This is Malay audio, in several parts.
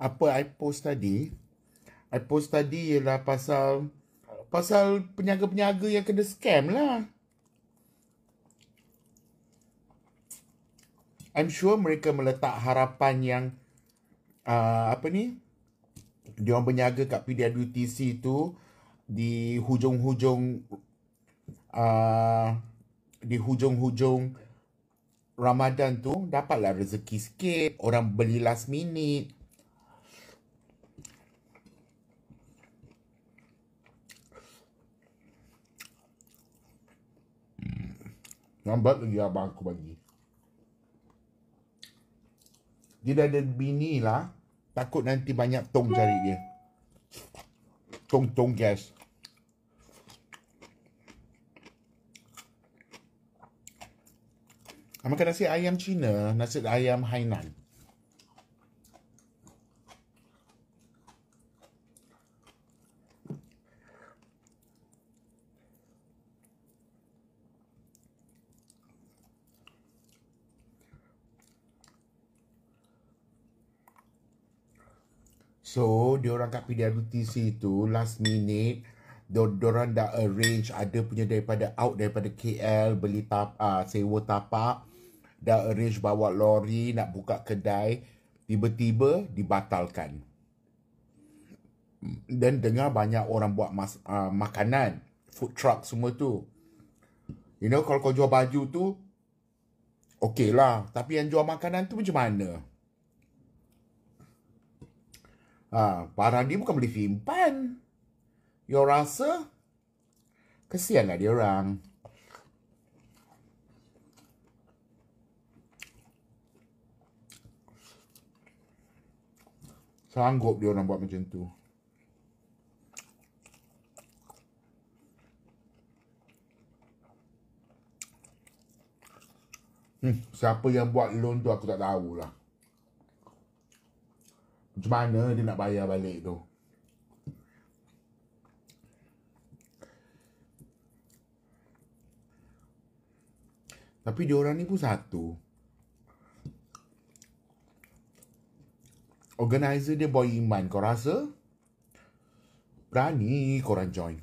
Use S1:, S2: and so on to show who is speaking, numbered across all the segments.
S1: apa I post tadi I post tadi ialah pasal pasal peniaga-peniaga yang kena scam lah I'm sure mereka meletak harapan yang uh, apa ni dia orang berniaga kat PDWTC tu di hujung-hujung uh, di hujung-hujung Ramadan tu dapatlah rezeki sikit orang beli last minute Lambat lagi lah abang aku bagi. Dia dah ada bini lah. Takut nanti banyak tong cari dia. Tong-tong gas. Kamu makan nasi ayam Cina. Nasi ayam Hainan. So, orang kat PWTC tu, last minute, orang dah arrange ada punya daripada out daripada KL beli tap, uh, sewa tapak dah arrange bawa lori nak buka kedai tiba-tiba dibatalkan dan dengar banyak orang buat mas, uh, makanan food truck semua tu you know kalau kau jual baju tu okey lah tapi yang jual makanan tu macam mana Ha, barang dia bukan boleh simpan. You rasa? Kesianlah dia orang. Sanggup dia orang buat macam tu. Hmm, siapa yang buat loan tu aku tak tahulah. Macam mana dia nak bayar balik tu? Tapi dia orang ni pun satu. Organizer dia Boy Iman. Kau rasa? Berani korang join.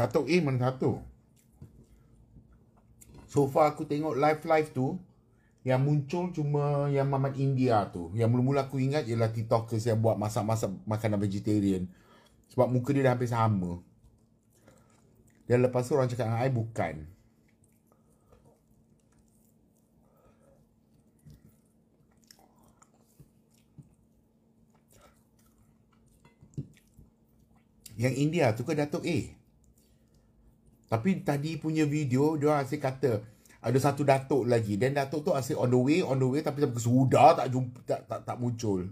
S1: Datuk A mana satu So far aku tengok live-live tu Yang muncul cuma yang Mamat India tu Yang mula-mula aku ingat ialah TikTokers yang buat masak-masak makanan vegetarian Sebab muka dia dah hampir sama Dan lepas tu orang cakap dengan I bukan Yang India tu ke Datuk A? Tapi tadi punya video dia asyik kata ada satu datuk lagi. Dan datuk tu asyik on the way, on the way tapi sampai sudah tak jumpa tak tak, tak muncul.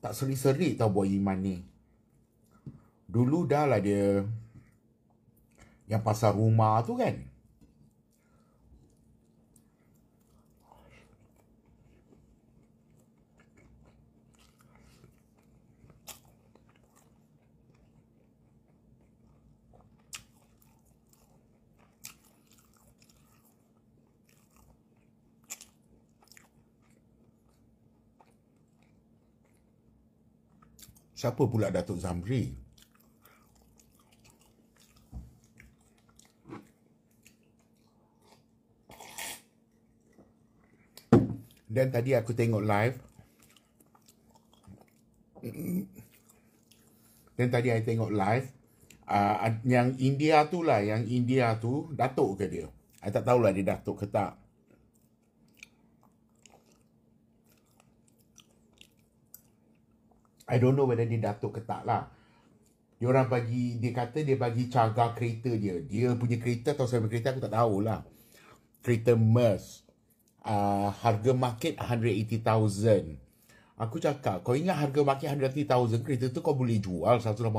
S1: Tak seri-seri tau buat iman ni. Dulu dah lah dia yang pasal rumah tu kan. Siapa pula Datuk Zamri? Dan tadi aku tengok live. Dan tadi aku tengok live. Uh, yang India tu lah. Yang India tu. Datuk ke dia? Aku tak tahulah dia datuk ke tak. I don't know whether dia datuk ke tak lah. Dia orang bagi, dia kata dia bagi cagar kereta dia. Dia punya kereta atau saya punya kereta aku tak tahulah. Kereta Merz. Uh, harga market 180,000. Aku cakap, kau ingat harga market 180,000 kereta tu kau boleh jual 180,000.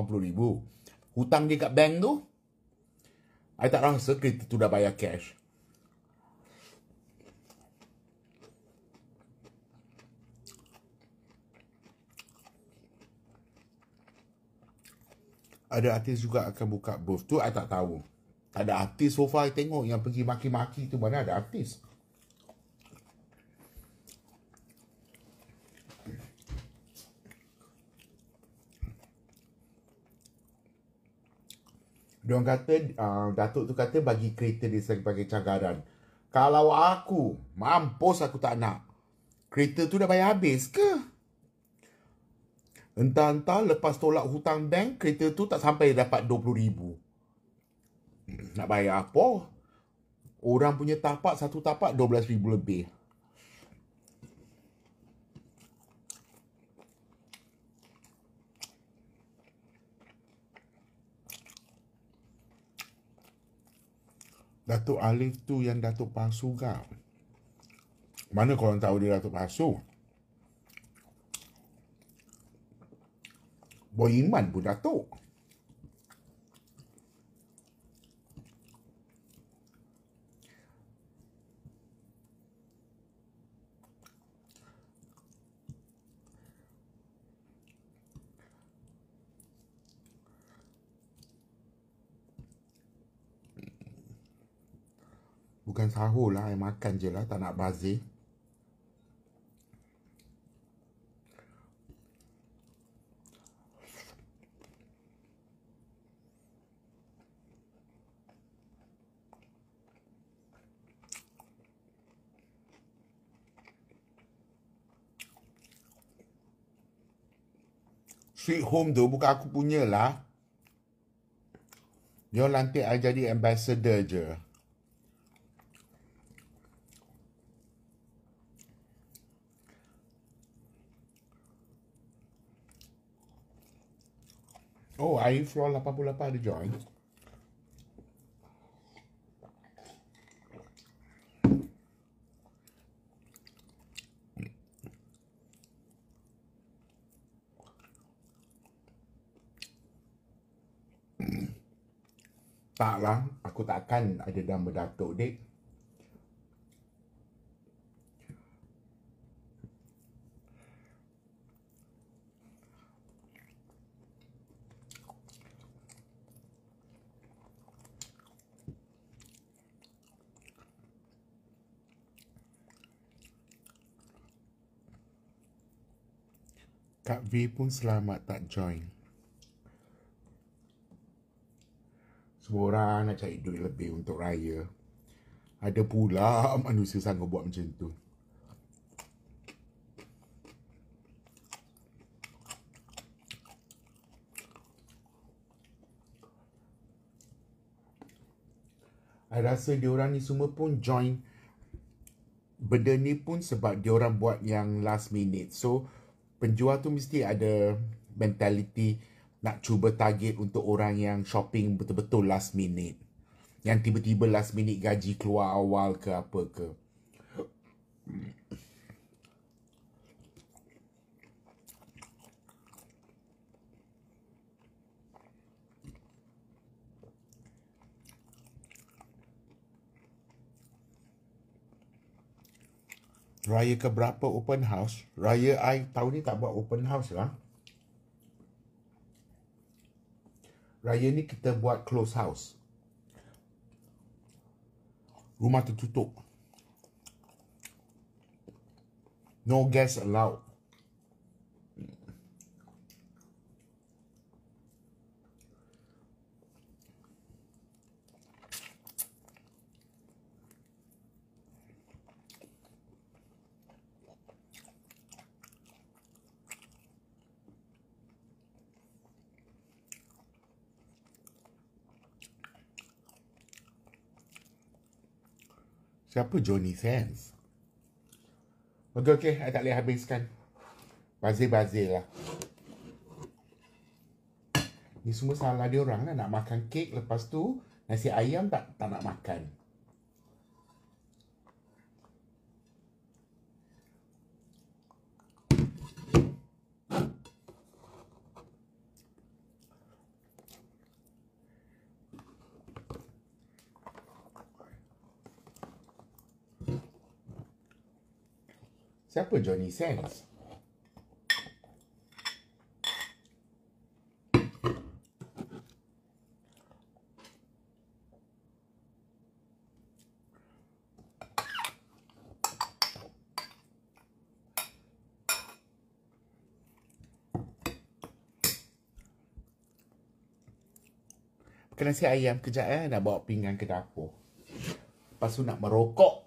S1: Hutang dia kat bank tu, Aku tak rasa kereta tu dah bayar cash. ada artis juga akan buka booth tu I tak tahu tak ada artis so far tengok yang pergi maki-maki tu mana ada artis dia orang kata uh, datuk tu kata bagi kereta dia sebagai cagaran kalau aku mampus aku tak nak kereta tu dah bayar habis ke Entah-entah lepas tolak hutang bank, kereta tu tak sampai dapat RM20,000. Hmm, nak bayar apa? Orang punya tapak, satu tapak RM12,000 lebih. Datuk Alif tu yang Datuk Pasu kan? Mana korang tahu dia Datuk Pasu? Hmm. Boy Iman pun datuk. Bukan sahur lah, makan je lah, tak nak bazir. duit home tu bukan aku punya lah. Dia lantik I jadi ambassador je. Oh, air floor 88 ada join. aku takkan ada dalam berdatuk dek Kak V pun selamat tak join. semua orang nak cari duit lebih untuk raya. Ada pula manusia sanggup buat macam tu. I rasa diorang ni semua pun join benda ni pun sebab dia orang buat yang last minute. So, penjual tu mesti ada mentaliti nak cuba target untuk orang yang shopping betul-betul last minute. Yang tiba-tiba last minute gaji keluar awal ke apa ke. Raya ke berapa open house? Raya I tahun ni tak buat open house lah. raya ni kita buat close house. Rumah tertutup. No guest allowed. Siapa Johnny Sands? Okey, okey. Saya tak boleh habiskan. Bazir-bazir lah. Ni semua salah dia orang lah. Nak makan kek lepas tu nasi ayam tak tak nak makan. siapa Johnny Sands? Makan nasi ayam kejap eh. Nak bawa pinggan ke dapur. Lepas tu nak merokok.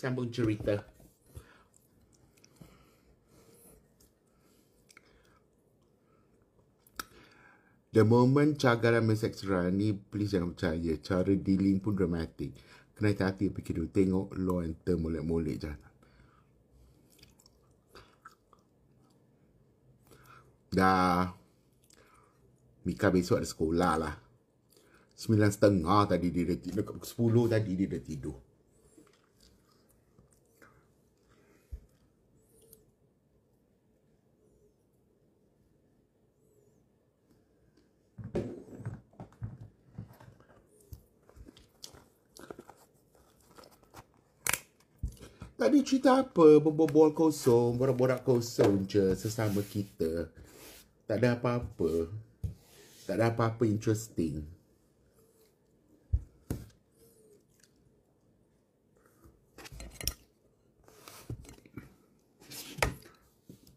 S1: sambung cerita. The moment cagaran mesek ni, please jangan percaya. Cara dealing pun dramatik. Kena hati-hati fikir dulu. Tengok law and term molek je. Dah. Mika besok ada sekolah lah. Sembilan setengah tadi dia dah tidur. Sepuluh tadi dia dah tidur. Tadi cerita apa? Berbual kosong, borak-borak kosong je sesama kita. Tak ada apa-apa. Tak ada apa-apa interesting.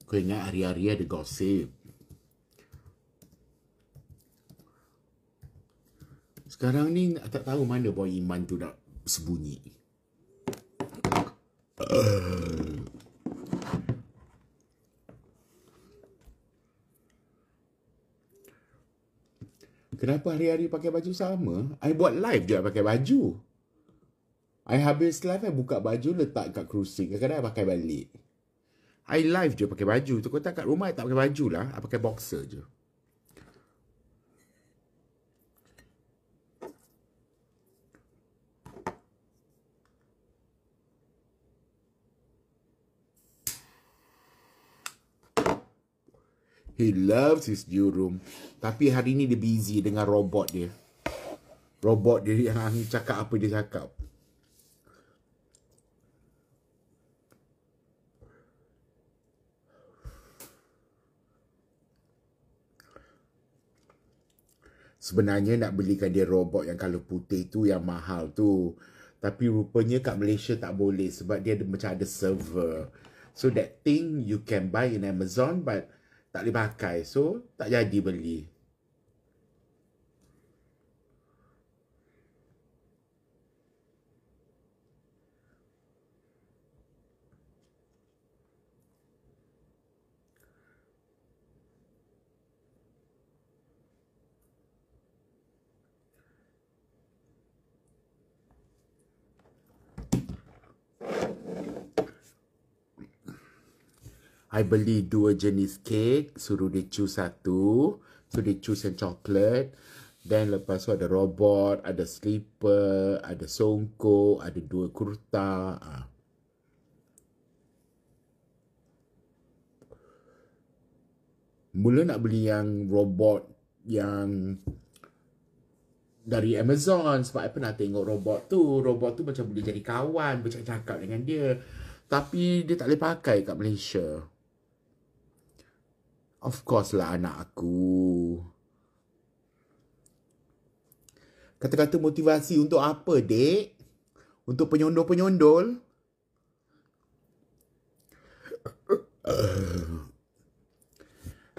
S1: Kau ingat hari-hari ada gosip. Sekarang ni tak tahu mana bawa iman tu nak sembunyi. Kenapa hari-hari pakai baju sama? I buat live juga pakai baju. I habis live, I buka baju, letak kat kerusi. Kadang-kadang I pakai balik. I live je pakai baju. Tu kau kat rumah, I tak pakai baju lah. I pakai boxer je. He loves his new room. Tapi hari ni dia busy dengan robot dia. Robot dia yang cakap apa dia cakap. Sebenarnya nak belikan dia robot yang kalau putih tu yang mahal tu. Tapi rupanya kat Malaysia tak boleh sebab dia ada, macam ada server. So that thing you can buy in Amazon but tak boleh pakai. So, tak jadi beli. I beli dua jenis kek. Suruh dia choose satu. So, dia choose yang coklat. Then, lepas tu ada robot, ada slipper, ada songkok, ada dua kurta. Uh. Mula nak beli yang robot yang dari Amazon sebab saya pernah tengok robot tu. Robot tu macam boleh jadi kawan, bercakap-cakap dengan dia. Tapi dia tak boleh pakai kat Malaysia. Of course lah anak aku. Kata-kata motivasi untuk apa, dek? Untuk penyondol-penyondol?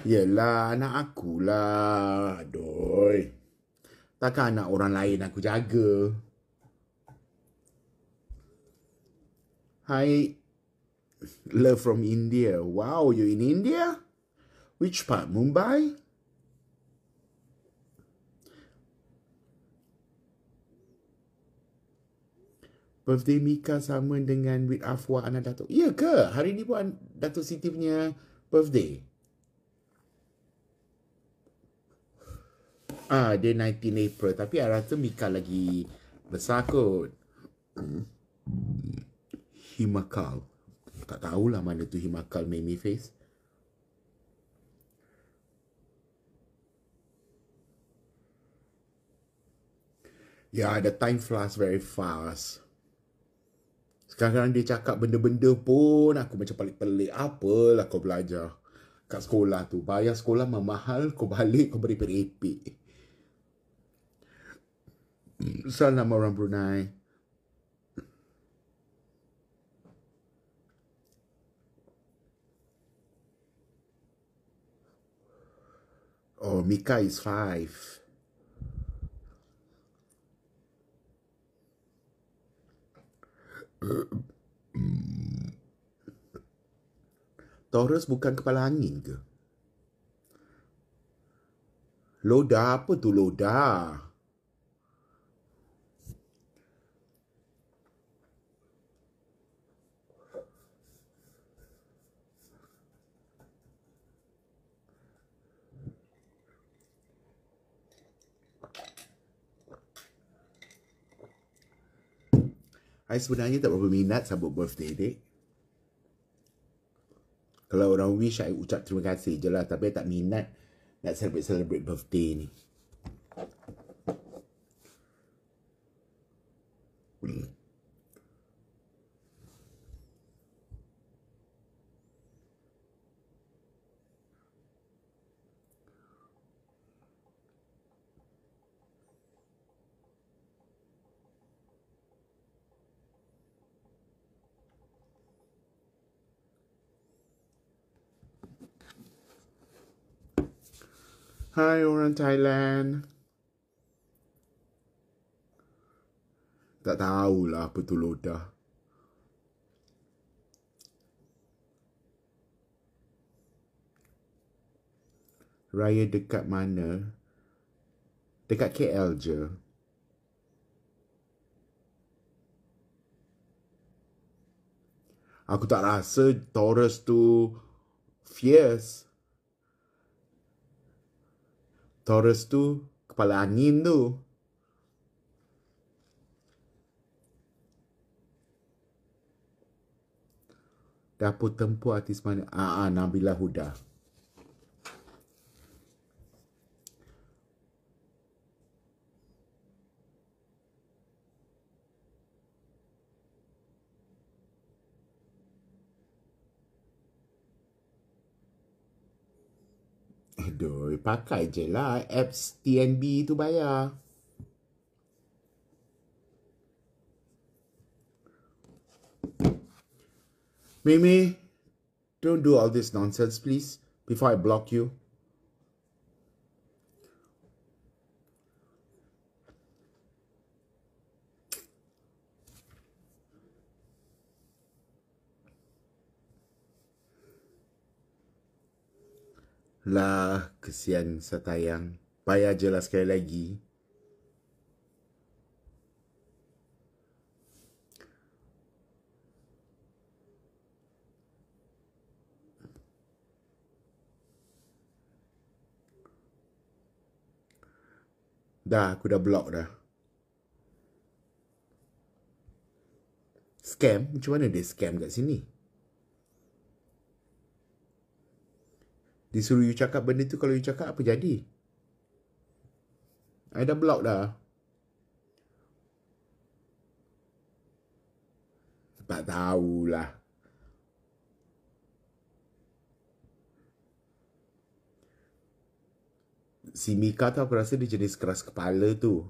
S1: Yelah, anak akulah. Aduh. Takkan anak orang lain aku jaga? Hi. Love from India. Wow, you in India? which part? Mumbai? Birthday Mika sama dengan with Afwa anak Datuk. Ya ke? Hari ni pun Datuk Siti punya birthday. Ah, dia 19 April. Tapi saya rasa Mika lagi besar kot. Hmm. Himakal. Tak tahulah mana tu Himakal Mimi Face. Ya, yeah, the time flies very fast. Sekarang dia cakap benda-benda pun aku macam pelik-pelik. Apalah kau belajar kat sekolah tu. Bayar sekolah mahal, kau balik kau beri peripik. Salam orang Brunei. Oh, Mika is five. Taurus bukan kepala angin ke? Loda apa tu loda? I sebenarnya tak berapa minat sambut birthday dek. Kalau orang wish, I ucap terima kasih je lah. Tapi tak minat nak celebrate-celebrate birthday ni. Hi, Oran Thailand. Tak tahulah apa tu lodah. Raya dekat mana? Dekat KL je. Aku tak rasa Taurus tu fierce. Taurus tu kepala angin tu. Dapur tempur artis mana? Ah, ah Nabila Huda. Huda. Aduh, pakai je lah apps TNB tu bayar. Mimi, don't do all this nonsense please before I block you. Lah, kesian saya setayang. Payah jelas sekali lagi. Dah, aku dah block dah. Scam? Macam mana dia scam kat sini? Dia suruh you cakap benda tu kalau you cakap apa jadi? I dah block dah. Tak tahulah. Si Mika tu aku rasa dia jenis keras kepala tu.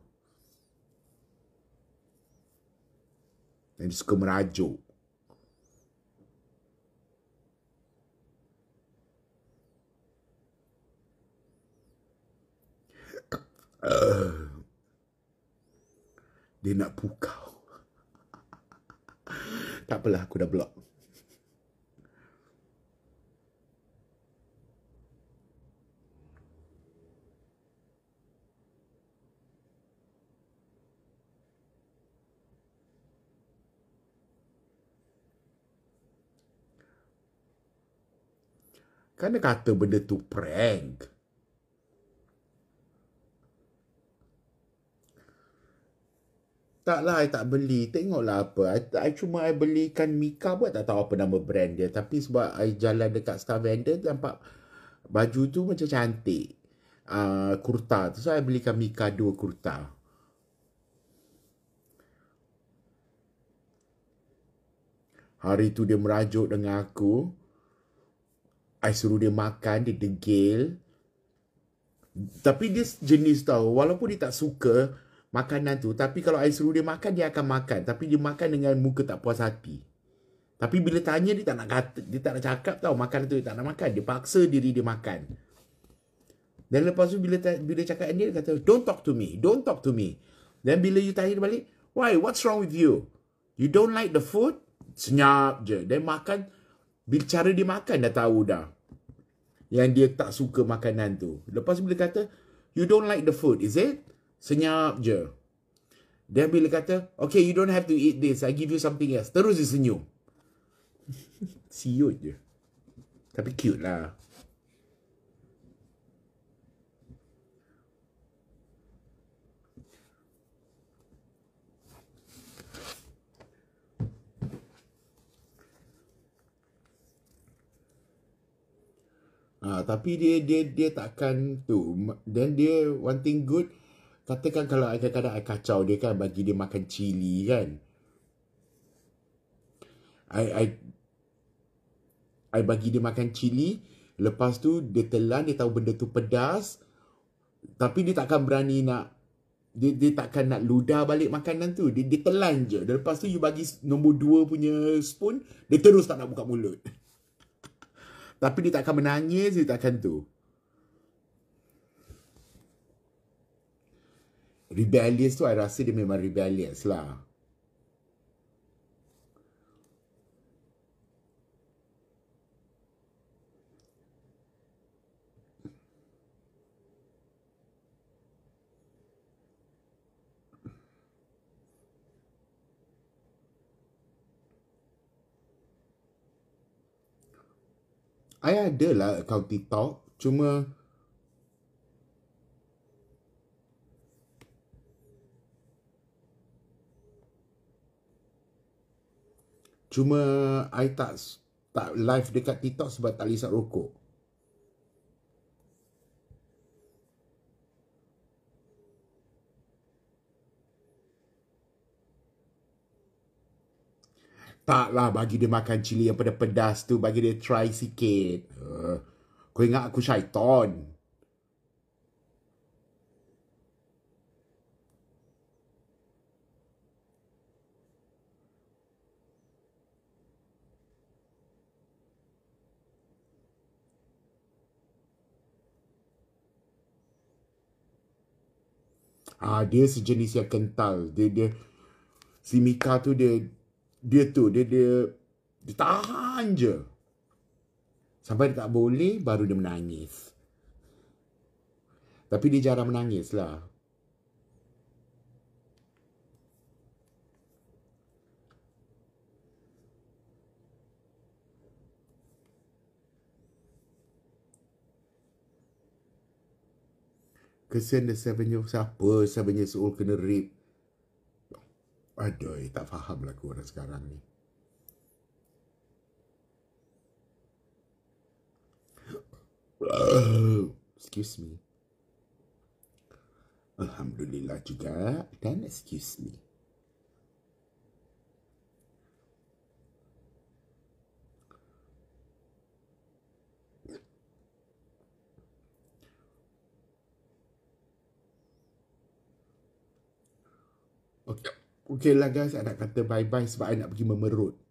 S1: Dan dia suka merajuk. Eh. Dia nak pukau. Tak apalah, aku dah block. Kan dia kata benda tu prank. taklah I tak beli. Tengoklah apa. I, I cuma I belikan Mika buat tak tahu apa nama brand dia. Tapi sebab I jalan dekat star vendor, nampak baju tu macam cantik. Uh, kurta tu. So, I belikan Mika dua kurta. Hari tu dia merajuk dengan aku. I suruh dia makan, dia degil. Tapi dia jenis tau, walaupun dia tak suka, makanan tu tapi kalau I suruh dia makan dia akan makan tapi dia makan dengan muka tak puas hati tapi bila tanya dia tak nak kata, dia tak nak cakap tau makanan tu dia tak nak makan dia paksa diri dia makan dan lepas tu bila bila cakap dia, dia kata don't talk to me don't talk to me dan bila you tanya dia balik why what's wrong with you you don't like the food senyap je dan makan bila cara dia makan dah tahu dah yang dia tak suka makanan tu lepas tu bila kata you don't like the food is it Senyap je. dia bila kata, okay, you don't have to eat this. I give you something else. Terus dia senyum. Siut je. Tapi cute lah. Ah, tapi dia dia dia takkan tu. Then dia one thing good, Katakan kalau ada kadang-kadang I kacau dia kan Bagi dia makan cili kan I I I bagi dia makan cili Lepas tu dia telan Dia tahu benda tu pedas Tapi dia takkan berani nak dia, dia takkan nak ludah balik makanan tu dia, dia telan je dan Lepas tu you bagi nombor dua punya spoon Dia terus tak nak buka mulut Tapi dia takkan menangis Dia takkan tu Rebellious tu I rasa dia memang rebellious lah. I ada lah account TikTok. Cuma Cuma I tak tak live dekat TikTok sebab tak lisat rokok. Taklah bagi dia makan cili yang pedas-pedas tu. Bagi dia try sikit. Uh, kau ingat aku syaitan? Syaitan. Ah dia sejenis yang kental. Dia dia si Mika tu dia dia tu dia dia, dia tahan je. Sampai dia tak boleh baru dia menangis. Tapi dia jarang menangis lah. Kesian the seven years Siapa seven years old kena rape Aduh eh, tak faham lah aku orang sekarang ni Excuse me Alhamdulillah juga Dan excuse me Okay, okay lah guys, saya nak kata bye-bye sebab saya nak pergi memerut.